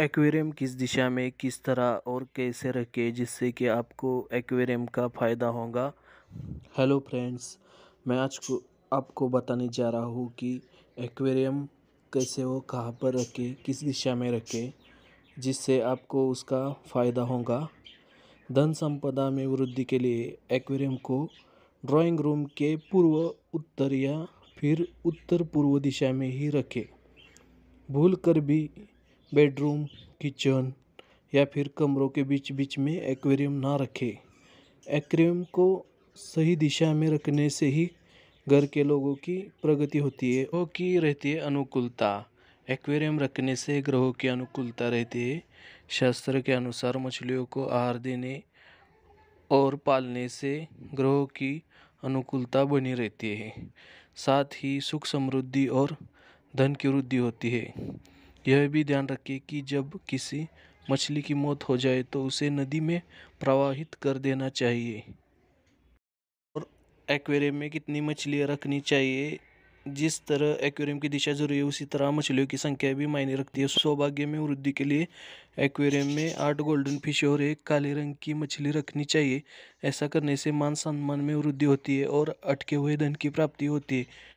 aquarium किस दिशा में किस तरह और कैसे रखें जिससे कि आपको एक्वेरियम का फ़ायदा होगा हेलो फ्रेंड्स मैं आज को आपको बताने जा रहा हूँ कि एक्वेरियम कैसे हो कहाँ पर रखें किस दिशा में रखें जिससे आपको उसका फ़ायदा होगा धन संपदा में वृद्धि के लिए एक्वेरियम को ड्राइंग रूम के पूर्व उत्तर या फिर उत्तर पूर्व दिशा में ही रखें भूल कर भी बेडरूम किचन या फिर कमरों के बीच बीच में एक्वेरियम ना रखें एक्वेरियम को सही दिशा में रखने से ही घर के लोगों की प्रगति होती है और की रहती है अनुकूलता एक्वेरियम रखने से ग्रहों की अनुकूलता रहती है शास्त्र के अनुसार मछलियों को आहार देने और पालने से ग्रहों की अनुकूलता बनी रहती है साथ ही सुख समृद्धि और धन की वृद्धि होती है यह भी ध्यान रखें कि जब किसी मछली की मौत हो जाए तो उसे नदी में प्रवाहित कर देना चाहिए और एक्वेरियम में कितनी मछलियाँ रखनी चाहिए जिस तरह एक्वेरियम की दिशा जरूरी है उसी तरह मछलियों की संख्या भी मायने रखती है सौभाग्य में वृद्धि के लिए एक्वेरियम में आठ गोल्डन फिश और एक काले रंग की मछली रखनी चाहिए ऐसा करने से मान सम्मान में वृद्धि होती है और अटके हुए धन की प्राप्ति होती है